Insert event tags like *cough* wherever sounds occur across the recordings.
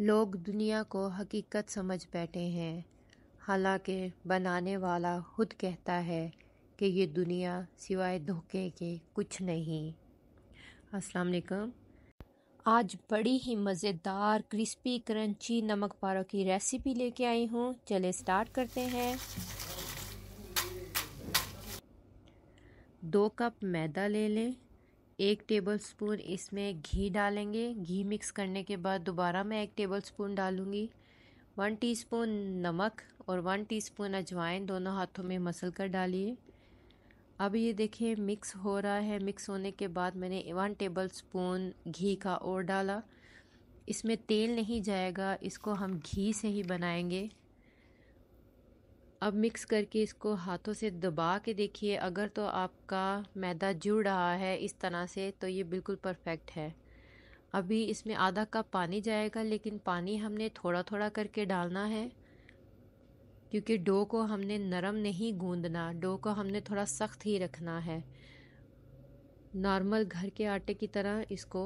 लोग दुनिया को हकीकत समझ बैठे हैं हालांकि बनाने वाला खुद कहता है कि ये दुनिया सिवाय धोखे के कुछ नहीं अस्सलाम वालेकुम आज बड़ी ही मज़ेदार क्रिस्पी क्रंची नमक पारों की रेसिपी लेके आई हूँ चले स्टार्ट करते हैं दो कप मैदा ले लें एक टेबलस्पून इसमें घी डालेंगे घी मिक्स करने के बाद दोबारा मैं एक टेबलस्पून डालूँगी वन टीस्पून नमक और वन टीस्पून अजवाइन दोनों हाथों में मसल कर डालिए अब ये देखिए मिक्स हो रहा है मिक्स होने के बाद मैंने वन टेबल स्पून घी का और डाला इसमें तेल नहीं जाएगा इसको हम घी से ही बनाएंगे अब मिक्स करके इसको हाथों से दबा के देखिए अगर तो आपका मैदा जुड़ रहा है इस तरह से तो ये बिल्कुल परफेक्ट है अभी इसमें आधा कप पानी जाएगा लेकिन पानी हमने थोड़ा थोड़ा करके डालना है क्योंकि डो को हमने नरम नहीं गूंदना डो को हमने थोड़ा सख्त ही रखना है नॉर्मल घर के आटे की तरह इसको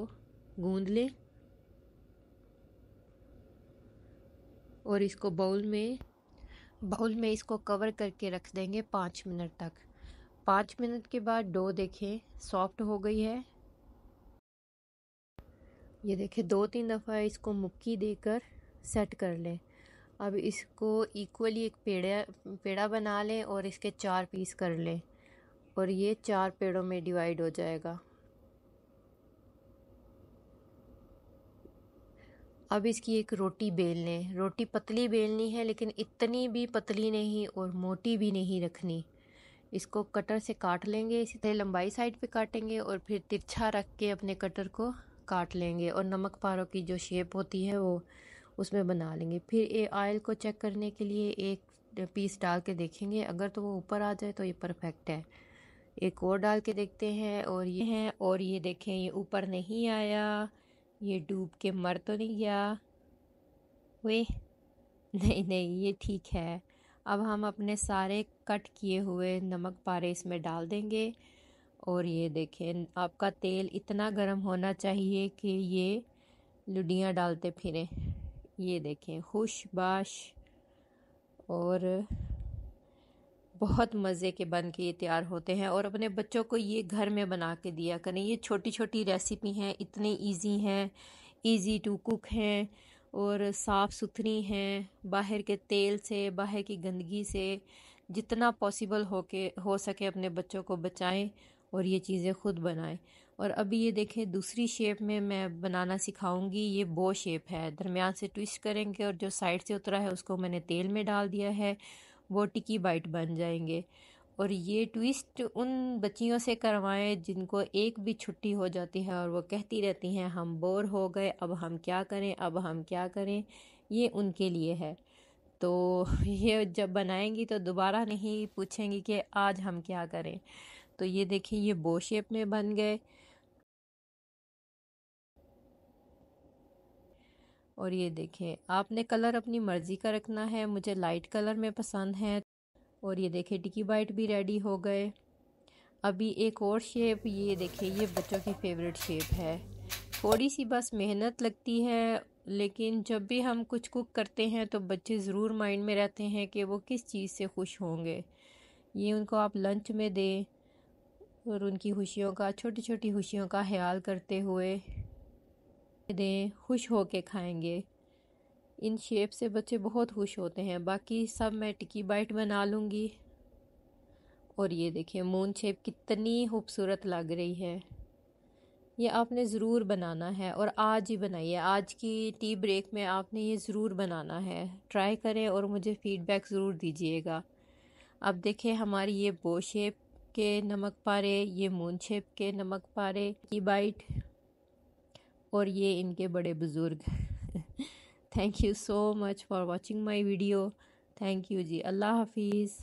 गूंद लें और इसको बाउल में बाउल में इसको कवर करके रख देंगे पाँच मिनट तक पाँच मिनट के बाद डो देखें सॉफ्ट हो गई है ये देखें दो तीन दफ़ा इसको मुक्की देकर सेट कर लें अब इसको इक्वली एक पेड़ा पेड़ा बना लें और इसके चार पीस कर लें और ये चार पेड़ों में डिवाइड हो जाएगा अब इसकी एक रोटी बेल लें रोटी पतली बेलनी है लेकिन इतनी भी पतली नहीं और मोटी भी नहीं रखनी इसको कटर से काट लेंगे इसी तरह लंबाई साइड पे काटेंगे और फिर तिरछा रख के अपने कटर को काट लेंगे और नमक पारों की जो शेप होती है वो उसमें बना लेंगे फिर ये आयल को चेक करने के लिए एक पीस डाल के देखेंगे अगर तो वो ऊपर आ जाए तो ये परफेक्ट है एक और डाल के देखते हैं और ये हैं और ये देखें ये ऊपर नहीं आया ये डूब के मर तो नहीं गया वे नहीं नहीं ये ठीक है अब हम अपने सारे कट किए हुए नमक पारे इसमें डाल देंगे और ये देखें आपका तेल इतना गर्म होना चाहिए कि ये लुडियाँ डालते फिरें ये देखें खुशबाश और बहुत मज़े के बन के ये तैयार होते हैं और अपने बच्चों को ये घर में बना के दिया करें ये छोटी छोटी रेसिपी हैं इतनी इजी हैं इजी टू कुक हैं और साफ़ सुथरी हैं बाहर के तेल से बाहर की गंदगी से जितना पॉसिबल हो के हो सके अपने बच्चों को बचाएं और ये चीज़ें ख़ुद बनाएं और अभी ये देखें दूसरी शेप में मैं बनाना सिखाऊंगी ये बो शेप है दरमियान से ट्विस्ट करेंगे और जो साइड से उतरा है उसको मैंने तेल में डाल दिया है वो टिकी बाइट बन जाएंगे और ये ट्विस्ट उन बच्चियों से करवाएं जिनको एक भी छुट्टी हो जाती है और वो कहती रहती हैं हम बोर हो गए अब हम क्या करें अब हम क्या करें ये उनके लिए है तो *laughs* ये जब बनाएंगी तो दोबारा नहीं पूछेंगी कि आज हम क्या करें तो ये देखिए ये बो शेप में बन गए और ये देखें आपने कलर अपनी मर्ज़ी का रखना है मुझे लाइट कलर में पसंद है और ये देखें टिकी बाइट भी रेडी हो गए अभी एक और शेप ये देखें ये बच्चों की फेवरेट शेप है थोड़ी सी बस मेहनत लगती है लेकिन जब भी हम कुछ कुक करते हैं तो बच्चे ज़रूर माइंड में रहते हैं कि वो किस चीज़ से खुश होंगे ये उनको आप लंच में दें और उनकी खुशियों का छोटी छोटी खुशियों का ख्याल करते हुए दें खुश हो के खाएँगे इन शेप से बच्चे बहुत खुश होते हैं बाकी सब मैं टिकी बाइट बना लूँगी और ये देखिए मून शेप कितनी खूबसूरत लग रही है ये आपने ज़रूर बनाना है और आज ही बनाइए आज की टी ब्रेक में आपने ये ज़रूर बनाना है ट्राई करें और मुझे फ़ीडबैक ज़रूर दीजिएगा अब देखें हमारी ये बो शेप के नमक पारे ये मून शेप के नमक पारे की बाइट और ये इनके बड़े बुज़ुर्ग thank you so much for watching my video thank you जी अल्लाह हाफिज़